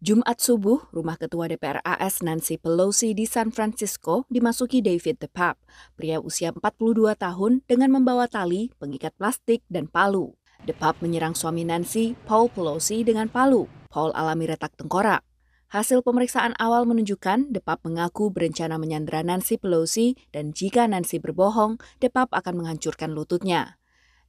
Jumat subuh, rumah Ketua DPR AS Nancy Pelosi di San Francisco dimasuki David the Tepap, pria usia 42 tahun dengan membawa tali, pengikat plastik, dan palu. The Tepap menyerang suami Nancy, Paul Pelosi, dengan palu. Paul alami retak tengkorak. Hasil pemeriksaan awal menunjukkan The Depap mengaku berencana menyandera Nancy Pelosi dan jika Nancy berbohong, The Depap akan menghancurkan lututnya.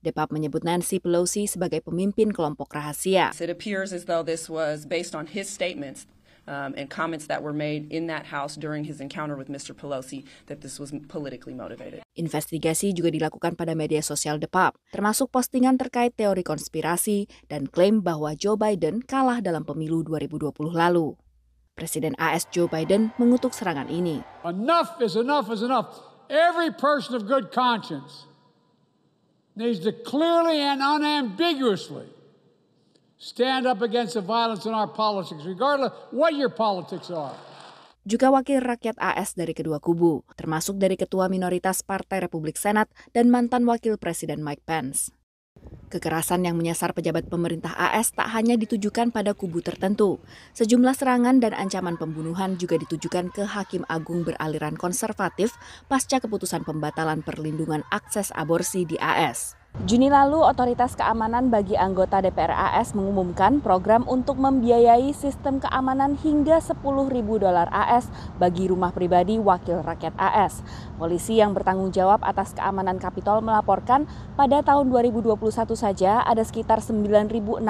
Depap menyebut Nancy Pelosi sebagai pemimpin kelompok rahasia. It appears as though this was based on his statements um, and comments that were made in that house during his encounter with Mr. Pelosi that this was politically motivated. Investigasi juga dilakukan pada media sosial Depap, termasuk postingan terkait teori konspirasi dan klaim bahwa Joe Biden kalah dalam pemilu 2020 lalu. Presiden AS Joe Biden mengutuk serangan ini. Enough is enough is enough. Every person of good conscience needs to clearly and unambiguously stand up against the violence in our politics, regardless what your politics are. Juga wakil rakyat AS dari kedua kubu, termasuk dari ketua minoritas Partai Republik Senat dan mantan wakil presiden Mike Pence. Kekerasan yang menyasar pejabat pemerintah AS tak hanya ditujukan pada kubu tertentu. Sejumlah serangan dan ancaman pembunuhan juga ditujukan ke Hakim Agung beraliran konservatif pasca keputusan pembatalan perlindungan akses aborsi di AS. Juni lalu, Otoritas Keamanan bagi anggota DPR AS mengumumkan program untuk membiayai sistem keamanan hingga ribu dolar AS bagi rumah pribadi wakil rakyat AS. Polisi yang bertanggung jawab atas keamanan Kapitol melaporkan pada tahun 2021 saja ada sekitar 9.600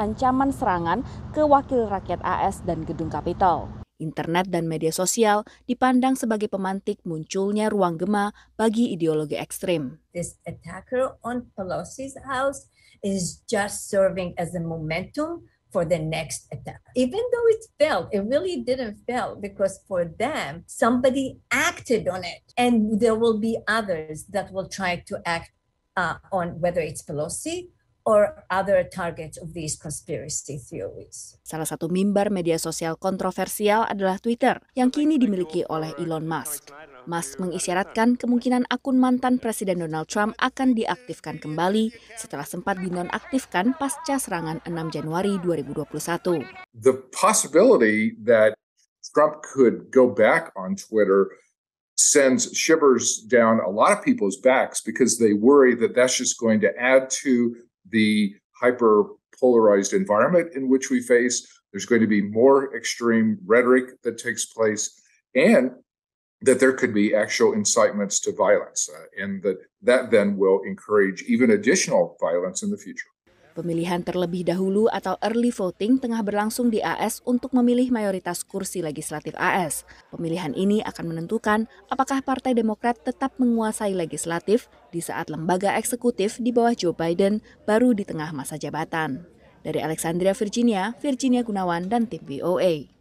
ancaman serangan ke wakil rakyat AS dan gedung Kapitol. internet dan media sosial dipandang sebagai pemantik munculnya ruang gema bagi ideologi ekstrim. This attacker on Pelosi's house is just serving as a momentum for the next attack. Even though it failed, it really didn't fail because for them, somebody acted on it. And there will be others that will try to act uh, on whether it's Pelosi or other targets of these conspiracy theories. Salah satu mimbar media sosial kontroversial adalah Twitter yang kini dimiliki oleh Elon Musk. Musk mengisyaratkan kemungkinan akun mantan Presiden Donald Trump akan diaktifkan kembali setelah sempat dinonaktifkan pasca serangan 6 Januari 2021. The possibility that Trump could go back on Twitter sends shivers down a lot of people's backs because they worry that that's just going to add to the hyper polarized environment in which we face. There's going to be more extreme rhetoric that takes place, and that there could be actual incitements to violence, uh, and that that then will encourage even additional violence in the future. Pemilihan terlebih dahulu atau early voting tengah berlangsung di AS untuk memilih mayoritas kursi legislatif AS. Pemilihan ini akan menentukan apakah Partai Demokrat tetap menguasai legislatif di saat lembaga eksekutif di bawah Joe Biden baru di tengah masa jabatan. Dari Alexandria, Virginia, Virginia Gunawan, dan tim VOA.